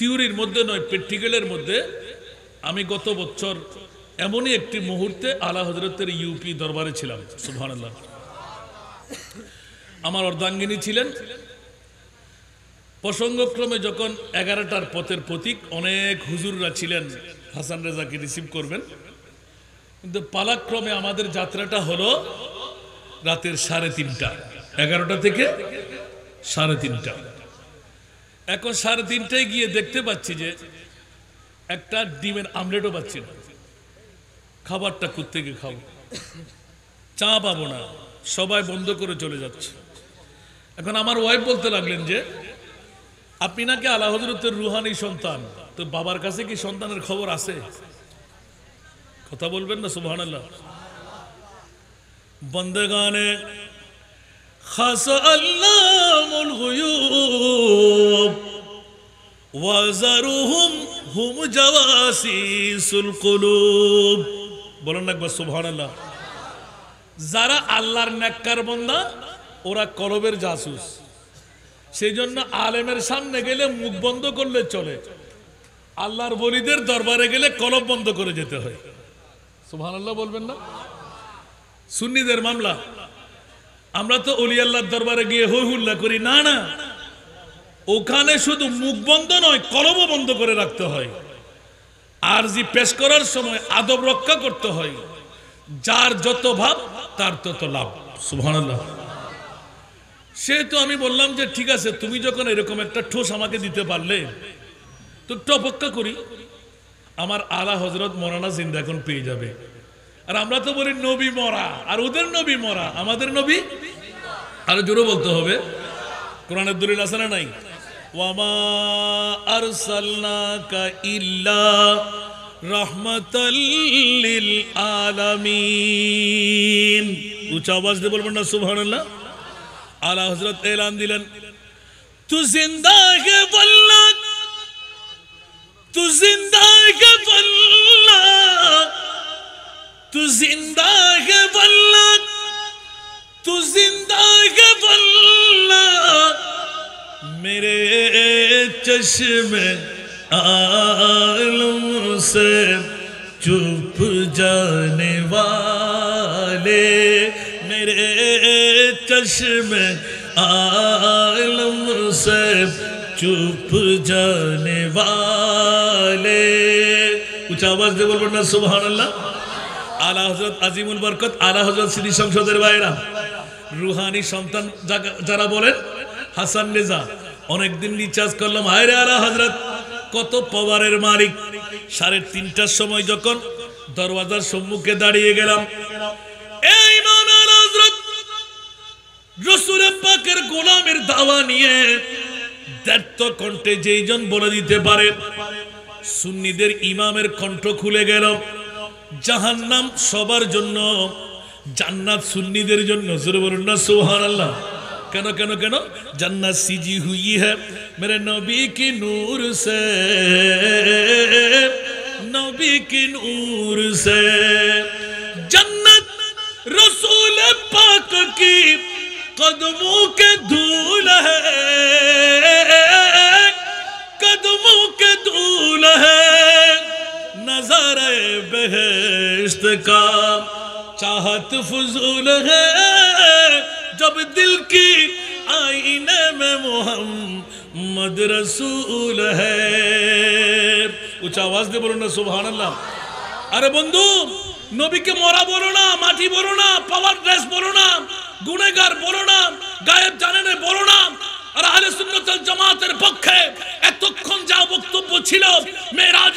থিওরির মধ্যে নয় প্র্যাকটিক্যালের মধ্যে আমি গত বছর এমনই একটি মুহূর্তে আলা হজরতের ইউপি দরবারে ছিলাম সুহান আমার অর্ধাঙ্গিনী ছিলেন প্রসঙ্গক্রমে যখন এগারোটার পথের প্রতীক অনেক হুজুররা ছিলেন হাসান রেজাকে রিসিভ করবেন কিন্তু পালাক্রমে আমাদের যাত্রাটা হলো রাতের সাড়ে তিনটা এগারোটা থেকে সাড়ে তিনটা এখন সাড়ে তিনটায় গিয়ে দেখতে পাচ্ছি যে একটা ডিমের আমলেটও পাচ্ছি না খাবারটা করতে গিয়ে খাবো চা পাবো না সবাই বন্ধ করে চলে যাচ্ছে এখন আমার ওয়াইফ বলতে লাগলেন যে আপনি নাকি আল্লাহ হজরতের রুহানি সন্তান তো বাবার কাছে কি সন্তানের খবর আছে কথা বলবেন না সুবহান আল্লাহ বন্দেগানে খাস আল্লাহ ওয়াজারুহুম হুম জাওয়াসিসুল কুলুব বলেন না একবার সুবহানাল্লাহ যারা আল্লাহর নেককার বন্দা ওরা কলবের জাসুস সেই জন্য আলেমের সামনে গেলে মুখ বন্ধ করলে চলে আল্লাহর বলিদের দরবারে গেলে কলব বন্ধ করে যেতে হয় আল্লাহ বলবেন না সুন্নিদের মামলা আমরা তো অলি আল্লাহর দরবারে গিয়ে হৈ হুল্লা করি না না ওখানে শুধু মুখ বন্ধ নয় কলমও বন্ধ করে রাখতে হয় আর জি পেশ করার সময় আদব রক্ষা করতে হয় যার যত ভাব তার তত লাভ সুভানাল্লাহ সেহেতু আমি বললাম যে ঠিক আছে তুমি যখন এরকম একটা ঠোস আমাকে দিতে পারলে তো একটু অপেক্ষা করি আমার আলা হজরত মরানা জিন্দা এখন পেয়ে যাবে আর আমরা তো বলি নবী মরা আর ওদের নবী মরা আমাদের নবী আরো জোরে বলতে হবে কোরআনের দলিল না নাই ওয়ামা আরসালনাকা ইল্লা রহমতাল্লিল আলামিন উঁচা আওয়াজ দিয়ে বলবেন না সুবহানাল্লাহ আলা হজরত এলান দিলেন তু জিন্দা কে বল चश्म आलम से चुप जाने वाले मेरे चश्म आलम से चुप जाने वाले উচ্চ আওয়াজ দিয়ে বলবেন না সুবহান আল্লাহ আলা হজরত আজিমুল বরকত আলা হজরত স্মৃতি সংসদের বাইরা রুহানি সন্তান যারা বলেন হাসান রেজা অনেকদিন রিচার্জ করলাম হায়রে আলা হজরত কত পাওয়ারের মালিক সাড়ে তিনটার সময় যখন দরওয়াজার সম্মুখে দাঁড়িয়ে গেলাম এই হজরত রসুল পাকের গোলামের দাওয়া নিয়ে দ্বার্থ কণ্ঠে যেইজন বলে দিতে পারে সুন্নিদের ইমামের কণ্ঠ খুলে গেল জাহান্নাম সবার জন্য জান্নাত সুন্নিদের জন্য জোর বলুন আল্লাহ جنت سی جی ہوئی ہے میرے نبی کی نور سے نبی کی نور سے جنت رسول پاک کی قدموں کے دھول ہے قدموں کے دھول ہے بہشت کا چاہت فضول ہے जब दिल की आईने में मोहम्मद रसूल है উচ্চ আওয়াজ দিয়ে বলুন না সুবহান আল্লাহ আরে বন্ধু নবীকে মরা বলো না মাটি বলো না পাওয়ার ড্রেস বলো না গুনেগার বলো না গায়েব জানে না বলো না আর আহলে সুন্নাতুল জামাতের পক্ষে এতক্ষণ যা বক্তব্য ছিল মেয়েরা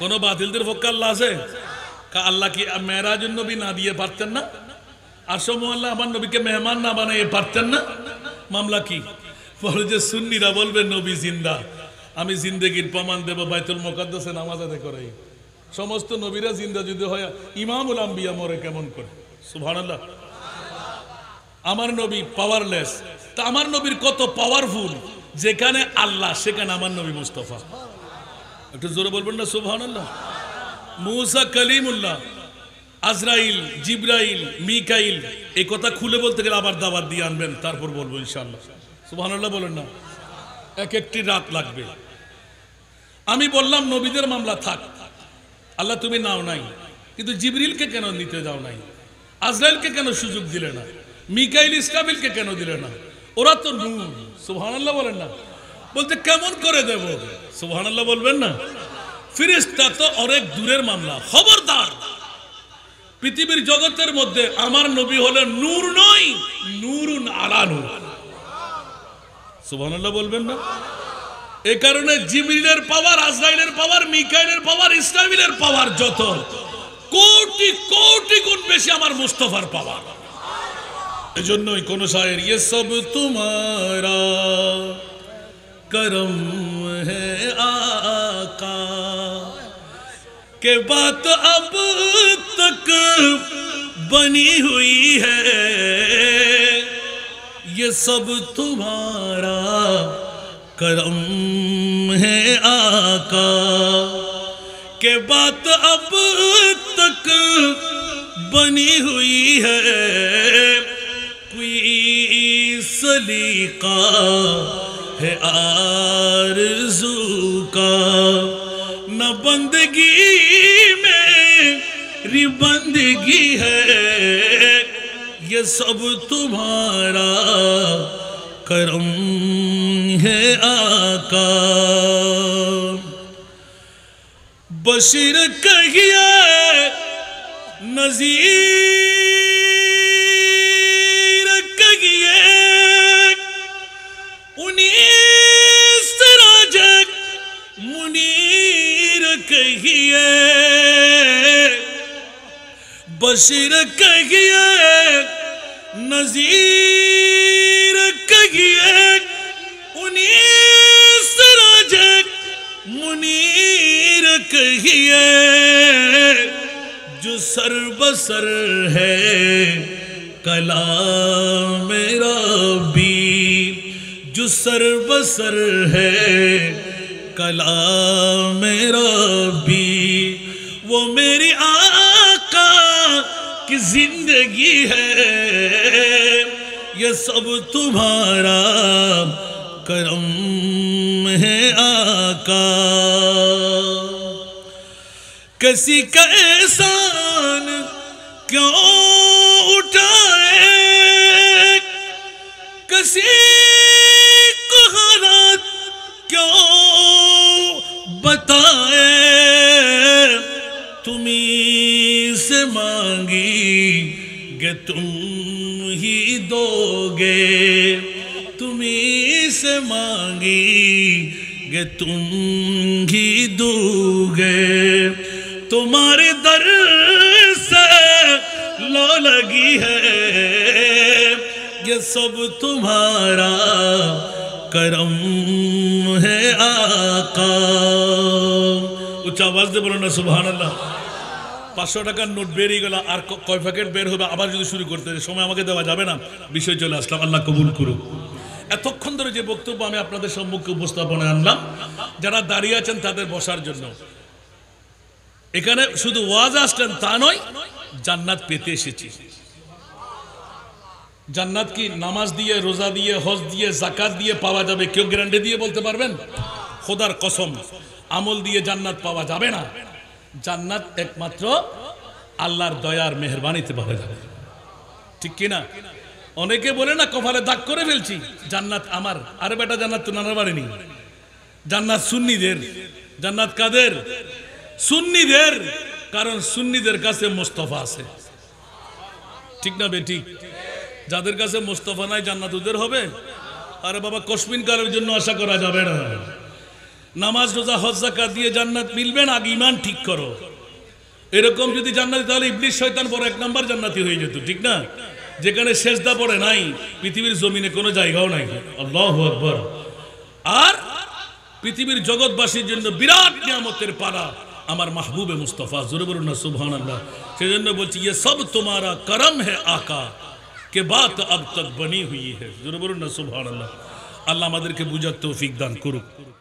কোন বাতিলদের ভোক্কা আল্লাহ আছে আল্লাহ কি মেয়েরাজ নবী না দিয়ে পারতেন না আল্লাহ আমার নবীকে মেহমান না পারতেন না মামলা কি যে সুন্নিরা বলবে নবী জিন্দা আমি জিন্দগির প্রমাণ দেবো বাইতুল মোকাদ্দাসে নামাজ আদায় করাই সমস্ত নবীরা জিন্দা যদি হয় ইমামুল আম্বিয়া মরে কেমন করে সুভানাল্লাহ আমার নবী পাওয়ারলেস তা আমার নবীর কত পাওয়ারফুল যেখানে আল্লাহ সেখানে আমার নবী মুস্তফা একটু জোরে বলবেন না সুবাহ মুসা কালিমুল্লাহ আজরাইল জিব্রাইল মিকাইল এই কথা খুলে বলতে গেলে আবার দাবার দিয়ে আনবেন তারপর বলবো ইনশাল্লাহ সুবাহান্লাহ বলেন না এক একটি রাত লাগবে আমি বললাম নবীদের মামলা থাক আল্লাহ তুমি নাও নাই কিন্তু জিবরিলকে কেন নিতে যাও নাই আজরাইলকে কেন সুযোগ দিলে না মিকাইল ইসকাবিলকে কেন দিলে না ওরা তো নূর সুবাহান্লাহ বলেন না বলতে কেমন করে দেব সুবহানাল্লাহ বলবেন না ফিরিস্তা তো অনেক দূরের মামলা খবরদার পৃথিবীর জগতের মধ্যে আমার নবী হলেন নূর নয় নূরুন আলা নূর সুবহানাল্লাহ বলবেন না এ কারণে জিবরিলের পাওয়ার আজরাইলের পাওয়ার মিকাইলের পাওয়ার ইসরাফিলের পাওয়ার যত কোটি কোটি গুণ বেশি আমার মুস্তফার পাওয়ার এজন্যই কোন শায়ের ইয়ে সব তোমারা کرم ہے آقا کہ بات اب تک بنی ہوئی ہے یہ سب تمہارا کرم ہے آقا کہ بات اب تک بنی ہوئی ہے کوئی سلیقہ ہے آرزو میں ری بندگی ہے یہ سب تمہارا کرم ہے آقا بشر کہیے نظیر کہیے بشیر کہیے نظیر کہیے انیس راج منیر کہیے جو سر بسر ہے کلام میرا بی جو سر بسر ہے کلا میرا بھی وہ میری آقا کی زندگی ہے یہ سب تمہارا کرم ہے آقا کسی کا احسان کیوں اٹھائے کسی بتائے تم سے مانگی گے تم ہی دو گے تمہیں سے مانگی گے تم ہی دو گے تمہارے در سے لو لگی ہے یہ سب تمہارا करम হে आका উচ্চ আওয়াজ দিয়ে না সুবহান পাঁচশো টাকার নোট বেরিয়ে গেল আর কয় প্যাকেট বের হবে আবার যদি শুরু করতে সময় আমাকে দেওয়া যাবে না বিষয় চলে আসলাম আল্লাহ কবুল করুক এতক্ষণ ধরে যে বক্তব্য আমি আপনাদের সম্মুখে উপস্থাপনে আনলাম যারা দাঁড়িয়ে আছেন তাদের বসার জন্য এখানে শুধু ওয়াজ আসলেন তা নয় জান্নাত পেতে এসেছি জান্নাত কি নামাজ দিয়ে রোজা দিয়ে হজ দিয়ে জাকাত দিয়ে পাওয়া যাবে কেউ গ্যারান্টি দিয়ে বলতে পারবেন খোদার কসম আমল দিয়ে জান্নাত পাওয়া যাবে না জান্নাত একমাত্র আল্লাহর দয়ার মেহরবানিতে পাওয়া যাবে ঠিক কিনা অনেকে বলে না কপালে দাগ করে ফেলছি জান্নাত আমার আরে বেটা জান্নাত তো বাড়ি বাড়িনি জান্নাত সুন্নিদের জান্নাত কাদের সুন্নিদের কারণ সুন্নিদের কাছে মোস্তফা আছে ঠিক না বেটি যাদের কাছে মোস্তফা নাই জান্নাত ওদের হবে আরে বাবা কসমিন কারের জন্য আশা করা যাবে না নামাজ রোজা হজ্জাকা দিয়ে জান্নাত মিলবে না আগে ইমান ঠিক করো এরকম যদি জান্নাতি তাহলে ইবলিশ শৈতান পরে এক নম্বর জান্নাতি হয়ে যেত ঠিক না যেখানে শেষদা পড়ে নাই পৃথিবীর জমিনে কোনো জায়গাও নাই আর পৃথিবীর জগৎবাসীর জন্য বিরাট নিয়ামতের পাড়া আমার মাহবুবে মুস্তফা জোরে বলুন না সুবহান আল্লাহ সেজন্য বলছি ইয়ে সব তোমারা করম হে আকা کہ بات اب تک بنی ہوئی ہے سبحان اللہ اللہ مدر کے بوجہ توفیق دان کرو